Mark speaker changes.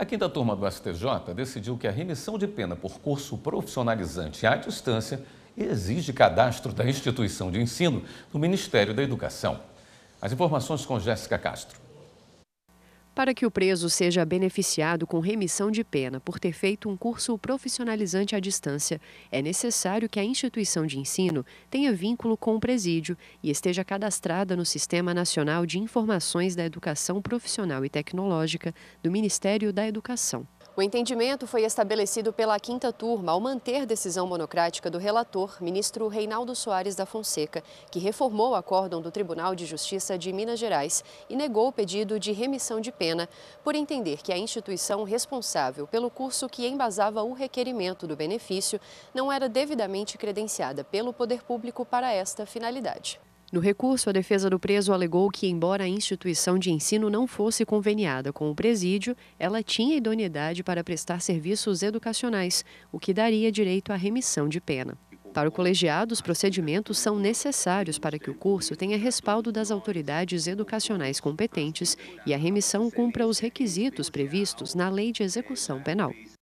Speaker 1: A quinta turma do STJ decidiu que a remissão de pena por curso profissionalizante à distância exige cadastro da instituição de ensino do Ministério da Educação. As informações com Jéssica Castro.
Speaker 2: Para que o preso seja beneficiado com remissão de pena por ter feito um curso profissionalizante à distância, é necessário que a instituição de ensino tenha vínculo com o presídio e esteja cadastrada no Sistema Nacional de Informações da Educação Profissional e Tecnológica do Ministério da Educação. O entendimento foi estabelecido pela quinta turma ao manter decisão monocrática do relator, ministro Reinaldo Soares da Fonseca, que reformou o acórdão do Tribunal de Justiça de Minas Gerais e negou o pedido de remissão de pena por entender que a instituição responsável pelo curso que embasava o requerimento do benefício não era devidamente credenciada pelo poder público para esta finalidade. No recurso, a defesa do preso alegou que, embora a instituição de ensino não fosse conveniada com o presídio, ela tinha idoneidade para prestar serviços educacionais, o que daria direito à remissão de pena. Para o colegiado, os procedimentos são necessários para que o curso tenha respaldo das autoridades educacionais competentes e a remissão cumpra os requisitos previstos na Lei de Execução Penal.